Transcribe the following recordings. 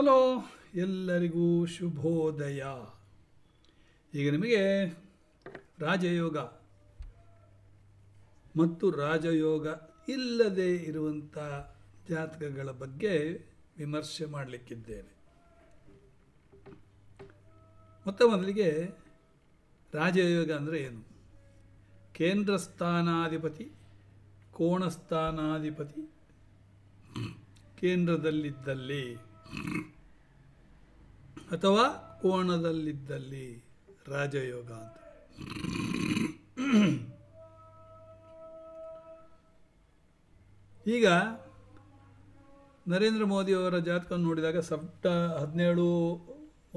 hello ಎಲ್ಲರಿಗೂ ಶುಭೋದಯ ಈಗ ನಿಮಗೆ ರಾಜಯೋಗ ಮತ್ತು ರಾಜಯೋಗ ಇಲ್ಲದೆ ಇರುವಂಥ ಜಾತಕಗಳ ಬಗ್ಗೆ ವಿಮರ್ಶೆ ಮಾಡಲಿಕ್ಕಿದ್ದೇನೆ ಮೊತ್ತ ಮೊದಲಿಗೆ ರಾಜಯೋಗ ಅಂದರೆ ಏನು ಕೇಂದ್ರ ಸ್ಥಾನಾಧಿಪತಿ ಕೋಣಸ್ಥಾನಾಧಿಪತಿ ಕೇಂದ್ರದಲ್ಲಿದ್ದಲ್ಲಿ ಅಥವಾ ಕೋಣದಲ್ಲಿದ್ದಲ್ಲಿ ರಾಜಯೋಗ ಅಂತ ಈಗ ನರೇಂದ್ರ ಮೋದಿಯವರ ಜಾತಕ ನೋಡಿದಾಗ ಸಪ್ಟ ಹದಿನೇಳು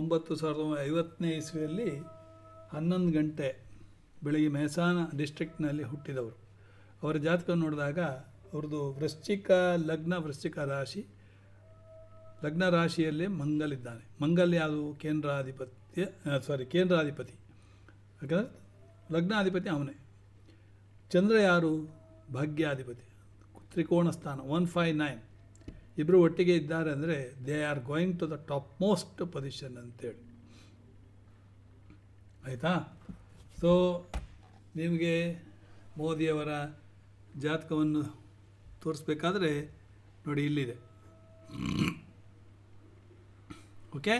ಒಂಬತ್ತು ಸಾವಿರದ ಐವತ್ತನೇ ಇಸ್ವಿಯಲ್ಲಿ ಹನ್ನೊಂದು ಗಂಟೆ ಬೆಳಿಗ್ಗೆ ಮೆಹಸಾನ ಡಿಸ್ಟ್ರಿಕ್ಟ್ನಲ್ಲಿ ಹುಟ್ಟಿದವರು ಅವರ ಜಾತಕ ನೋಡಿದಾಗ ಅವ್ರದ್ದು ವೃಶ್ಚಿಕ ಲಗ್ನ ವೃಶ್ಚಿಕ ರಾಶಿ ಲಗ್ನ ರಾಶಿಯಲ್ಲೇ ಇದ್ದಾನೆ ಮಂಗಲ್ ಯಾವುದು ಕೇಂದ್ರಾಧಿಪತ್ಯ ಸಾರಿ ಕೇಂದ್ರಾಧಿಪತಿ ಯಾಕಂದರೆ ಲಗ್ನಾಧಿಪತಿ ಅವನೇ ಚಂದ್ರ ಯಾರು ಭಾಗ್ಯಾಧಿಪತಿ ತ್ರಿಕೋಣ ಸ್ಥಾನ ಒನ್ ಫೈವ್ ನೈನ್ ಇಬ್ಬರು ಒಟ್ಟಿಗೆ ಇದ್ದಾರೆ ಅಂದರೆ they are going to the top most position ಅಂತೇಳಿ ಆಯಿತಾ ಸೊ ನಿಮಗೆ ಮೋದಿಯವರ ಜಾತಕವನ್ನು ತೋರಿಸ್ಬೇಕಾದ್ರೆ ನೋಡಿ ಇಲ್ಲಿದೆ ಓಕೆ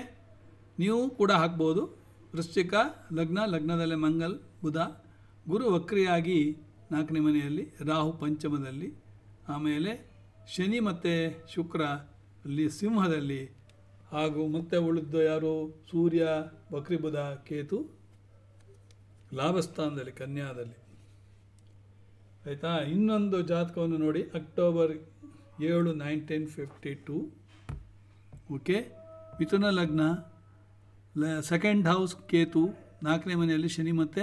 ನೀವು ಕೂಡ ಹಾಕ್ಬೋದು ವೃಶ್ಚಿಕ ಲಗ್ನ ಲಗ್ನದಲ್ಲೇ ಮಂಗಲ್ ಬುಧ ಗುರು ವಕ್ರಿಯಾಗಿ ನಾಲ್ಕನೇ ಮನೆಯಲ್ಲಿ ರಾಹು ಪಂಚಮದಲ್ಲಿ ಆಮೇಲೆ ಶನಿ ಮತ್ತು ಶುಕ್ರ ಅಲ್ಲಿ ಸಿಂಹದಲ್ಲಿ ಹಾಗೂ ಮತ್ತೆ ಉಳಿದ ಯಾರು ಸೂರ್ಯ ಬುಧ ಕೇತು ಲಾಭಸ್ಥಾನದಲ್ಲಿ ಕನ್ಯಾದಲ್ಲಿ ಆಯಿತಾ ಇನ್ನೊಂದು ಜಾತಕವನ್ನು ನೋಡಿ ಅಕ್ಟೋಬರ್ ಏಳು ನೈನ್ಟೀನ್ ಫಿಫ್ಟಿ ಟು ಓಕೆ ಮಿಥುನ ಲಗ್ನ ಲ ಸೆಕೆಂಡ್ ಹೌಸ್ ಕೇತು ನಾಲ್ಕನೇ ಮನೆಯಲ್ಲಿ ಶನಿ ಮತ್ತು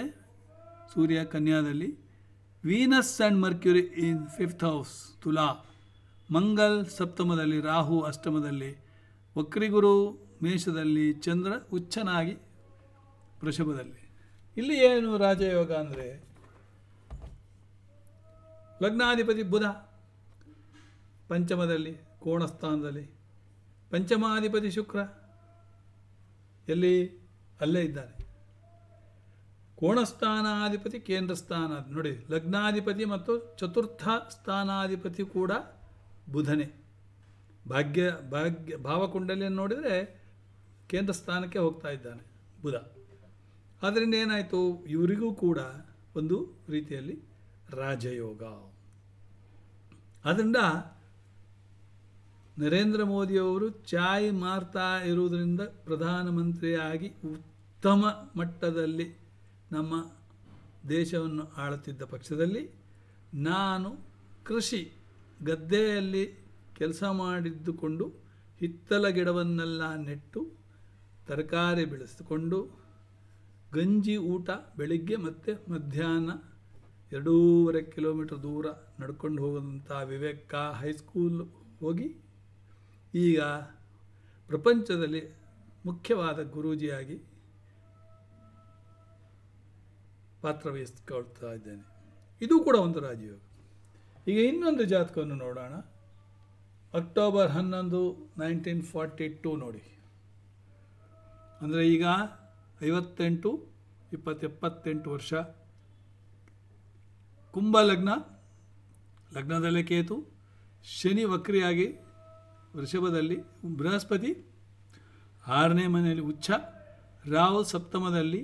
ಸೂರ್ಯ ಕನ್ಯಾದಲ್ಲಿ Venus and Mercury in fifth house ತುಲಾ ಮಂಗಲ್ ಸಪ್ತಮದಲ್ಲಿ ರಾಹು ಅಷ್ಟಮದಲ್ಲಿ ವಕ್ರಿಗುರು ಮೇಷದಲ್ಲಿ ಚಂದ್ರ ಉಚ್ಚನಾಗಿ ವೃಷಭದಲ್ಲಿ ಇಲ್ಲಿ ಏನು ರಾಜಯೋಗ ಅಂದರೆ ಲಗ್ನಾಧಿಪತಿ ಬುಧ ಪಂಚಮದಲ್ಲಿ ಕೋಣಸ್ಥಾನದಲ್ಲಿ ಪಂಚಮಾಧಿಪತಿ ಶುಕ್ರ ಎಲ್ಲಿ ಅಲ್ಲೇ ಇದ್ದಾನೆ ಕೋಣಸ್ಥಾನಾಧಿಪತಿ ಕೇಂದ್ರ ಸ್ಥಾನ ನೋಡಿ ಲಗ್ನಾಧಿಪತಿ ಮತ್ತು ಚತುರ್ಥ ಸ್ಥಾನಾಧಿಪತಿ ಕೂಡ ಬುಧನೇ ಭಾಗ್ಯ ಭಾಗ್ಯ ಭಾವಕುಂಡಲಿಯನ್ನು ನೋಡಿದರೆ ಕೇಂದ್ರ ಸ್ಥಾನಕ್ಕೆ ಹೋಗ್ತಾ ಇದ್ದಾನೆ ಬುಧ ಆದ್ದರಿಂದ ಏನಾಯಿತು ಇವರಿಗೂ ಕೂಡ ಒಂದು ರೀತಿಯಲ್ಲಿ ರಾಜಯೋಗ ಆದ್ದರಿಂದ ನರೇಂದ್ರ ಮೋದಿಯವರು ಚಾಯ್ ಮಾರ್ತಾ ಇರುವುದರಿಂದ ಪ್ರಧಾನಮಂತ್ರಿಯಾಗಿ ಉತ್ತಮ ಮಟ್ಟದಲ್ಲಿ ನಮ್ಮ ದೇಶವನ್ನು ಆಳುತ್ತಿದ್ದ ಪಕ್ಷದಲ್ಲಿ ನಾನು ಕೃಷಿ ಗದ್ದೆಯಲ್ಲಿ ಕೆಲಸ ಮಾಡಿದ್ದುಕೊಂಡು ಹಿತ್ತಲ ಗಿಡವನ್ನೆಲ್ಲ ನೆಟ್ಟು ತರಕಾರಿ ಬೆಳೆಸಿಕೊಂಡು ಗಂಜಿ ಊಟ ಬೆಳಿಗ್ಗೆ ಮತ್ತು ಮಧ್ಯಾಹ್ನ ಎರಡೂವರೆ ಕಿಲೋಮೀಟರ್ ದೂರ ನಡ್ಕೊಂಡು ಹೋಗುವಂಥ ವಿವೇಕ ಹೈಸ್ಕೂಲ್ ಹೋಗಿ ಈಗ ಪ್ರಪಂಚದಲ್ಲಿ ಮುಖ್ಯವಾದ ಗುರೂಜಿಯಾಗಿ ಪಾತ್ರವಹಿಸ್ಕೊಳ್ತಾ ಇದ್ದೇನೆ ಇದು ಕೂಡ ಒಂದು ರಾಜಯೋಗ ಈಗ ಇನ್ನೊಂದು ಜಾತಕವನ್ನು ನೋಡೋಣ ಅಕ್ಟೋಬರ್ ಹನ್ನೊಂದು ನೈನ್ಟೀನ್ ಫಾರ್ಟಿ ಟು ನೋಡಿ ಅಂದರೆ ಈಗ ಐವತ್ತೆಂಟು ಇಪ್ಪತ್ತೆಪ್ಪತ್ತೆಂಟು ವರ್ಷ ಕುಂಭ ಲಗ್ನ ಲಗ್ನದಲ್ಲೇ ಕೇತು ಶನಿ ವಕ್ರಿಯಾಗಿ ವೃಷಭದಲ್ಲಿ ಬೃಹಸ್ಪತಿ ಆರನೇ ಮನೆಯಲ್ಲಿ ಉಚ್ಛ ರಾಹು ಸಪ್ತಮದಲ್ಲಿ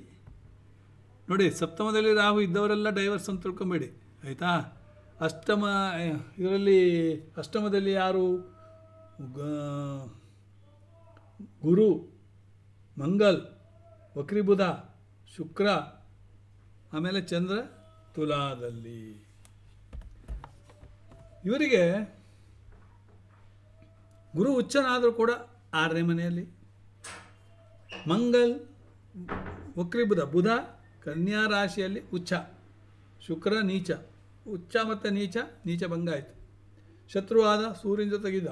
ನೋಡಿ ಸಪ್ತಮದಲ್ಲಿ ರಾಹು ಇದ್ದವರೆಲ್ಲ ಡೈವರ್ಸ್ ಅಂತ ತಿಳ್ಕೊಬೇಡಿ ಆಯಿತಾ ಅಷ್ಟಮ ಇದರಲ್ಲಿ ಅಷ್ಟಮದಲ್ಲಿ ಯಾರು ಗುರು ಮಂಗಲ್ ವಕ್ರಿಬುಧ ಶುಕ್ರ ಆಮೇಲೆ ಚಂದ್ರ ತುಲಾದಲ್ಲಿ ಇವರಿಗೆ ಗುರು ಉಚ್ಚನಾದರೂ ಕೂಡ ಆರನೇ ಮನೆಯಲ್ಲಿ ಮಂಗಲ್ ವಕ್ರಿಬುಧ ಬುಧ ಕನ್ಯಾ ರಾಶಿಯಲ್ಲಿ ಉಚ್ಚ ಶುಕ್ರ ನೀಚ ಉಚ್ಚ ಮತ್ತು ನೀಚ ನೀಚ ಭಂಗ ಆಯಿತು ಆದ ಸೂರ್ಯನ ಜೊತೆಗಿದ್ದ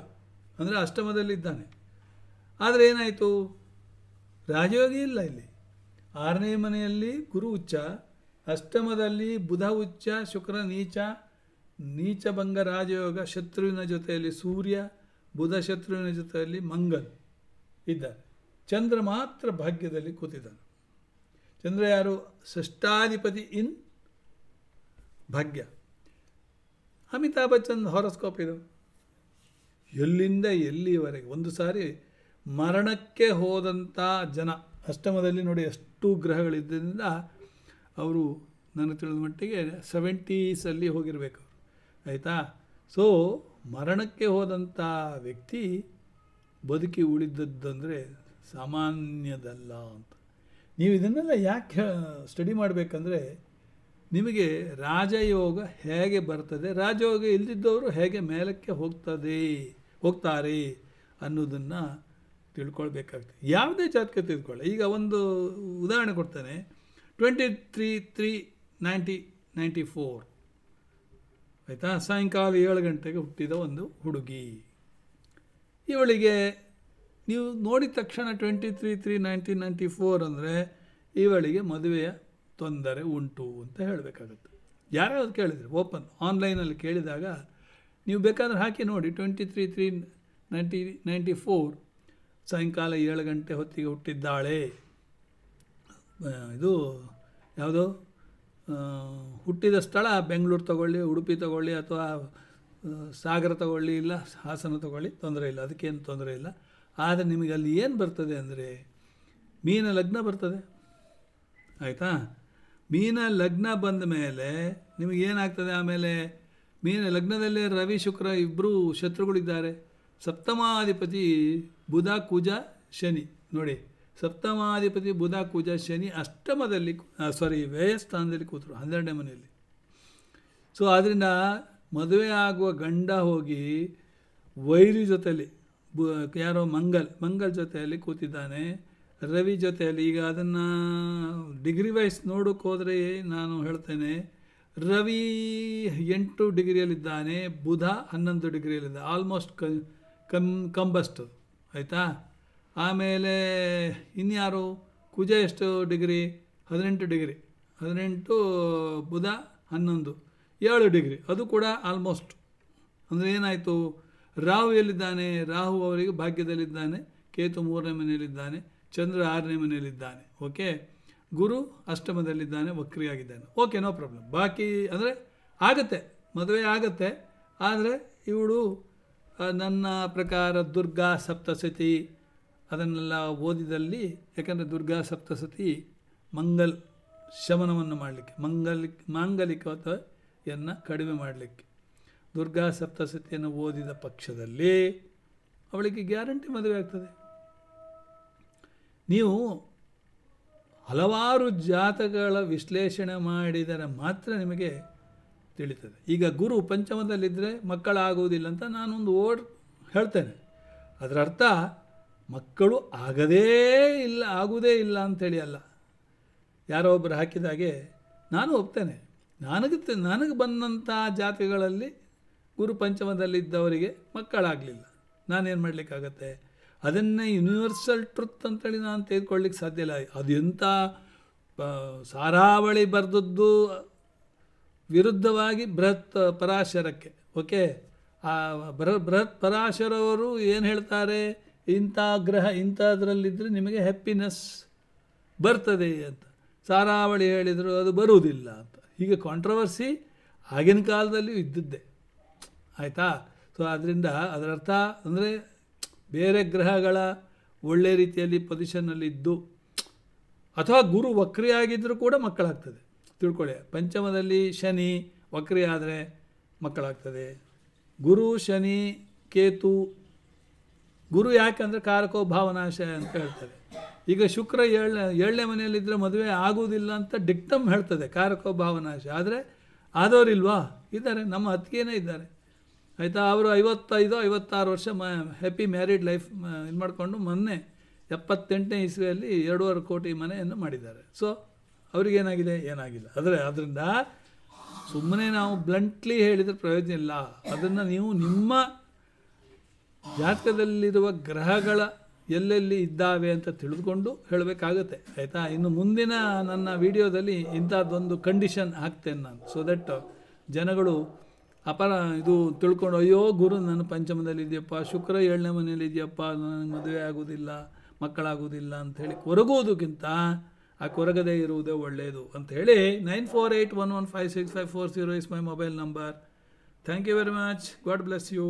ಅಂದರೆ ಅಷ್ಟಮದಲ್ಲಿ ಇದ್ದಾನೆ ಆದರೆ ಏನಾಯಿತು ರಾಜಯೋಗಿ ಇಲ್ಲ ಇಲ್ಲಿ ಆರನೇ ಮನೆಯಲ್ಲಿ ಗುರು ಉಚ್ಚ ಅಷ್ಟಮದಲ್ಲಿ ಬುಧ ಉಚ್ಚ ಶುಕ್ರ ನೀಚ ನೀಚ ಭಂಗ ರಾಜಯೋಗ ಶತ್ರುವಿನ ಜೊತೆಯಲ್ಲಿ ಸೂರ್ಯ ಬುಧ ಶತ್ರುವಿನ ಜೊತೆಯಲ್ಲಿ ಮಂಗಲ್ ಇದ್ದ ಚಂದ್ರ ಮಾತ್ರ ಭಾಗ್ಯದಲ್ಲಿ ಕೂತಿದ್ದಾನೆ ಚಂದ್ರ ಯಾರು ಷಷ್ಠಾಧಿಪತಿ ಇನ್ ಭಾಗ್ಯ ಅಮಿತಾಬ್ ಬಚ್ಚನ್ ಹಾರೋಸ್ಕೋಪ್ ಇದು ಎಲ್ಲಿಂದ ಎಲ್ಲಿವರೆಗೆ ಒಂದು ಸಾರಿ ಮರಣಕ್ಕೆ ಹೋದಂಥ ಜನ ಅಷ್ಟಮದಲ್ಲಿ ನೋಡಿ ಎಷ್ಟು ಗ್ರಹಗಳಿದ್ದರಿಂದ ಅವರು ನನಗೆ ತಿಳಿದ ಮಟ್ಟಿಗೆ ಸೆವೆಂಟೀಸಲ್ಲಿ ಹೋಗಿರಬೇಕು ಆಯಿತಾ ಸೊ ಮರಣಕ್ಕೆ ಹೋದಂಥ ವ್ಯಕ್ತಿ ಬದುಕಿ ಉಳಿದದ್ದಂದರೆ ಸಾಮಾನ್ಯದಲ್ಲ ಅಂತ ನೀವು ಇದನ್ನೆಲ್ಲ ಯಾಕೆ ಸ್ಟಡಿ ಮಾಡಬೇಕಂದ್ರೆ ನಿಮಗೆ ರಾಜಯೋಗ ಹೇಗೆ ಬರ್ತದೆ ರಾಜಯೋಗ ಇಲ್ಲದಿದ್ದವರು ಹೇಗೆ ಮೇಲಕ್ಕೆ ಹೋಗ್ತದೆ ಹೋಗ್ತಾರೆ ಅನ್ನೋದನ್ನು ತಿಳ್ಕೊಳ್ಬೇಕಾಗ್ತದೆ ಯಾವುದೇ ಜಾತಕ ತಿಳ್ಕೊಳ್ಳಿ ಈಗ ಒಂದು ಉದಾಹರಣೆ ಕೊಡ್ತಾನೆ twenty three three ninety ninety four ಆಯಿತಾ ಸಾಯಂಕಾಲ ಏಳು ಗಂಟೆಗೆ ಹುಟ್ಟಿದ ಒಂದು ಹುಡುಗಿ ಇವಳಿಗೆ ನೀವು ನೋಡಿದ ತಕ್ಷಣ twenty three three nineteen ninety four ಅಂದರೆ ಇವಳಿಗೆ ಮದುವೆಯ ತೊಂದರೆ ಉಂಟು ಅಂತ ಹೇಳಬೇಕಾಗತ್ತೆ ಯಾರ್ಯಾವ್ದು ಕೇಳಿದ್ರಿ ಓಪನ್ ಆನ್ಲೈನಲ್ಲಿ ಕೇಳಿದಾಗ ನೀವು ಬೇಕಾದ್ರೆ ಹಾಕಿ ನೋಡಿ twenty three three ninety ninety four ಸಾಯಂಕಾಲ ಏಳು ಗಂಟೆ ಹೊತ್ತಿಗೆ ಹುಟ್ಟಿದ್ದಾಳೆ ಇದು ಯಾವುದು ಹುಟ್ಟಿದ ಸ್ಥಳ ಬೆಂಗಳೂರು ತಗೊಳ್ಳಿ ಉಡುಪಿ ತಗೊಳ್ಳಿ ಅಥವಾ ಸಾಗರ ತಗೊಳ್ಳಿ ಇಲ್ಲ ಹಾಸನ ತಗೊಳ್ಳಿ ತೊಂದರೆ ಇಲ್ಲ ಅದಕ್ಕೇನು ತೊಂದರೆ ಇಲ್ಲ ಆದರೆ ನಿಮಗೆ ಅಲ್ಲಿ ಏನು ಬರ್ತದೆ ಅಂದರೆ ಮೀನ ಲಗ್ನ ಬರ್ತದೆ ಆಯಿತಾ ಮೀನ ಲಗ್ನ ಬಂದ ಮೇಲೆ ನಿಮಗೇನಾಗ್ತದೆ ಆಮೇಲೆ ಮೀನ ಲಗ್ನದಲ್ಲೇ ರವಿ ಶುಕ್ರ ಇಬ್ಬರು ಶತ್ರುಗಳಿದ್ದಾರೆ ಸಪ್ತಮಾಧಿಪತಿ ಬುಧ ಕುಜ ಶನಿ ನೋಡಿ ಸಪ್ತಮಾಧಿಪತಿ ಬುಧ ಕುಜ ಶನಿ ಅಷ್ಟಮದಲ್ಲಿ ಸಾರಿ ವ್ಯಯಸ್ಥಾನದಲ್ಲಿ ಕೂತರು ಹನ್ನೆರಡನೇ ಮನೆಯಲ್ಲಿ ಸೊ ಆದ್ದರಿಂದ ಮದುವೆ ಆಗುವ ಗಂಡ ಹೋಗಿ ವೈರಿ ಜೊತೆಯಲ್ಲಿ ಬು ಯಾರೋ ಮಂಗಲ್ ಮಂಗಲ್ ಜೊತೆಯಲ್ಲಿ ಕೂತಿದ್ದಾನೆ ರವಿ ಜೊತೆಯಲ್ಲಿ ಈಗ ಅದನ್ನು ಡಿಗ್ರಿ ವೈಸ್ ನೋಡೋಕ್ಕೆ ಹೋದರೆ ನಾನು ಹೇಳ್ತೇನೆ ರವಿ ಎಂಟು ಡಿಗ್ರಿಯಲ್ಲಿದ್ದಾನೆ ಬುಧ ಹನ್ನೊಂದು ಡಿಗ್ರಿಯಲ್ಲಿದ್ದಾನೆ ಆಲ್ಮೋಸ್ಟ್ ಕಂ ಕಂಬಸ್ಟ್ ಆಯಿತಾ ಆಮೇಲೆ ಇನ್ಯಾರು ಕುಜ ಎಷ್ಟು ಡಿಗ್ರಿ ಹದಿನೆಂಟು ಡಿಗ್ರಿ ಹದಿನೆಂಟು ಬುಧ ಹನ್ನೊಂದು ಏಳು ಡಿಗ್ರಿ ಅದು ಕೂಡ ಆಲ್ಮೋಸ್ಟ್ ಅಂದರೆ ಏನಾಯಿತು ರಾಹು ಎಲ್ಲಿದ್ದಾನೆ ರಾಹು ಅವರಿಗೆ ಭಾಗ್ಯದಲ್ಲಿದ್ದಾನೆ ಕೇತು ಮೂರನೇ ಮನೆಯಲ್ಲಿದ್ದಾನೆ ಚಂದ್ರ ಆರನೇ ಮನೆಯಲ್ಲಿದ್ದಾನೆ ಓಕೆ ಗುರು ಅಷ್ಟಮದಲ್ಲಿದ್ದಾನೆ ವಕ್ರಿಯಾಗಿದ್ದಾನೆ ಓಕೆ ನೋ ಪ್ರಾಬ್ಲಮ್ ಬಾಕಿ ಅಂದರೆ ಆಗತ್ತೆ ಮದುವೆ ಆಗತ್ತೆ ಆದರೆ ಇವಳು ನನ್ನ ಪ್ರಕಾರ ದುರ್ಗಾ ಸಪ್ತಸತಿ ಅದನ್ನೆಲ್ಲ ಓದಿದಲ್ಲಿ ಯಾಕಂದರೆ ದುರ್ಗಾ ಸಪ್ತಸತಿ ಮಂಗಲ್ ಶಮನವನ್ನು ಮಾಡಲಿಕ್ಕೆ ಮಂಗಲ್ ಮಾಂಗಲಿಕತೆಯನ್ನು ಕಡಿಮೆ ಮಾಡಲಿಕ್ಕೆ ದುರ್ಗಾ ಸಪ್ತಸತಿಯನ್ನು ಓದಿದ ಪಕ್ಷದಲ್ಲಿ ಅವಳಿಗೆ ಗ್ಯಾರಂಟಿ ಮದುವೆ ಆಗ್ತದೆ ನೀವು ಹಲವಾರು ಜಾತಕಗಳ ವಿಶ್ಲೇಷಣೆ ಮಾಡಿದರೆ ಮಾತ್ರ ನಿಮಗೆ ತಿಳಿತದೆ ಈಗ ಗುರು ಪಂಚಮದಲ್ಲಿದ್ದರೆ ಮಕ್ಕಳಾಗುವುದಿಲ್ಲ ಅಂತ ನಾನೊಂದು ಓಡ್ ಹೇಳ್ತೇನೆ ಅದರ ಅರ್ಥ ಮಕ್ಕಳು ಆಗದೇ ಇಲ್ಲ ಆಗುವುದೇ ಇಲ್ಲ ಅಂಥೇಳಿ ಅಲ್ಲ ಯಾರೋ ಒಬ್ಬರು ಹಾಕಿದಾಗೆ ನಾನು ಒಪ್ತೇನೆ ನನಗೆ ನನಗೆ ಬಂದಂಥ ಜಾತಿಗಳಲ್ಲಿ ಗುರು ಪಂಚಮದಲ್ಲಿದ್ದವರಿಗೆ ಮಕ್ಕಳಾಗಲಿಲ್ಲ ನಾನೇನು ಮಾಡಲಿಕ್ಕಾಗತ್ತೆ ಅದನ್ನೇ ಯೂನಿವರ್ಸಲ್ ಟ್ರುತ್ ಅಂತೇಳಿ ನಾನು ತೆಗೆದುಕೊಳ್ಳಿಕ್ಕೆ ಸಾಧ್ಯ ಇಲ್ಲ ಅದು ಎಂಥ ಸಾರಾವಳಿ ಬರೆದದ್ದು ವಿರುದ್ಧವಾಗಿ ಬೃಹತ್ ಪರಾಶರಕ್ಕೆ ಓಕೆ ಆ ಬೃಹತ್ ಪರಾಶರವರು ಏನು ಹೇಳ್ತಾರೆ ಇಂಥ ಗ್ರಹ ಇಂಥದ್ರಲ್ಲಿದ್ದರೆ ನಿಮಗೆ ಹ್ಯಾಪಿನೆಸ್ ಬರ್ತದೆ ಅಂತ ಸಾರಾವಳಿ ಹೇಳಿದರು ಅದು ಬರುವುದಿಲ್ಲ ಅಂತ ಹೀಗೆ ಕಾಂಟ್ರವರ್ಸಿ ಆಗಿನ ಕಾಲದಲ್ಲೂ ಇದ್ದಿದ್ದೆ ಆಯಿತಾ ಸೊ ಅದರಿಂದ ಅದರರ್ಥ ಅಂದರೆ ಬೇರೆ ಗ್ರಹಗಳ ಒಳ್ಳೆ ರೀತಿಯಲ್ಲಿ ಪೊಸಿಷನ್ನಲ್ಲಿದ್ದು ಅಥವಾ ಗುರು ವಕ್ರಿಯಾಗಿದ್ದರೂ ಕೂಡ ಮಕ್ಕಳಾಗ್ತದೆ ತಿಳ್ಕೊಳ್ಳಿ ಪಂಚಮದಲ್ಲಿ ಶನಿ ವಕ್ರಿ ಆದರೆ ಮಕ್ಕಳಾಗ್ತದೆ ಗುರು ಶನಿ ಕೇತು ಗುರು ಯಾಕೆಂದರೆ ಕಾರಕೋ ಭಾವನಾಶ ಅಂತ ಹೇಳ್ತಾರೆ ಈಗ ಶುಕ್ರ ಏಳನೇ ಏಳನೇ ಮನೆಯಲ್ಲಿದ್ದರೆ ಮದುವೆ ಆಗುವುದಿಲ್ಲ ಅಂತ ಡಿಕ್ಟಮ್ ಹೇಳ್ತದೆ ಕಾರಕೋ ಭಾವನಾಶ ಆದರೆ ಆದವರಿಲ್ವಾ ಇದ್ದಾರೆ ನಮ್ಮ ಅತ್ತಿಗೆನೇ ಇದ್ದಾರೆ ಆಯಿತಾ ಅವರು ಐವತ್ತೈದು ಐವತ್ತಾರು ವರ್ಷ ಮ ಹ್ಯಾಪಿ ಮ್ಯಾರಿಡ್ ಲೈಫ್ ಇದು ಮಾಡಿಕೊಂಡು ಮೊನ್ನೆ ಎಪ್ಪತ್ತೆಂಟನೇ ಇಸ್ವಿಯಲ್ಲಿ ಎರಡೂವರೆ ಕೋಟಿ ಮನೆಯನ್ನು ಮಾಡಿದ್ದಾರೆ ಸೊ ಅವ್ರಿಗೇನಾಗಿದೆ ಏನಾಗಿಲ್ಲ ಆದರೆ ಅದರಿಂದ ಸುಮ್ಮನೆ ನಾವು ಬ್ಲಂಟ್ಲಿ ಹೇಳಿದರೆ ಪ್ರಯೋಜನ ಇಲ್ಲ ಅದನ್ನು ನೀವು ನಿಮ್ಮ ಜಾತಕದಲ್ಲಿರುವ ಗ್ರಹಗಳ ಎಲ್ಲೆಲ್ಲಿ ಇದ್ದಾವೆ ಅಂತ ತಿಳಿದುಕೊಂಡು ಹೇಳಬೇಕಾಗುತ್ತೆ ಆಯಿತಾ ಇನ್ನು ಮುಂದಿನ ನನ್ನ ವಿಡಿಯೋದಲ್ಲಿ ಇಂಥದ್ದೊಂದು ಕಂಡೀಷನ್ ಹಾಕ್ತೇನೆ ನಾನು ಸೊ ದಟ್ ಜನಗಳು ಅಪರ ಇದು ತಿಳ್ಕೊಂಡು ಅಯ್ಯೋ ಗುರು ನನ್ನ ಪಂಚಮದಲ್ಲಿ ಇದೆಯಪ್ಪ ಶುಕ್ರ ಏಳನೇ ಮನೇಲಿ ಇದೆಯಪ್ಪ ನನಗೆ ಮದುವೆ ಆಗೋದಿಲ್ಲ ಮಕ್ಕಳಾಗೋದಿಲ್ಲ ಅಂಥೇಳಿ ಕೊರಗೋದಕ್ಕಿಂತ ಆ ಕೊರಗದೇ ಇರುವುದೇ ಒಳ್ಳೆಯದು ಅಂಥೇಳಿ nine four eight one one five six five four zero is my mobile number thank you very much God bless you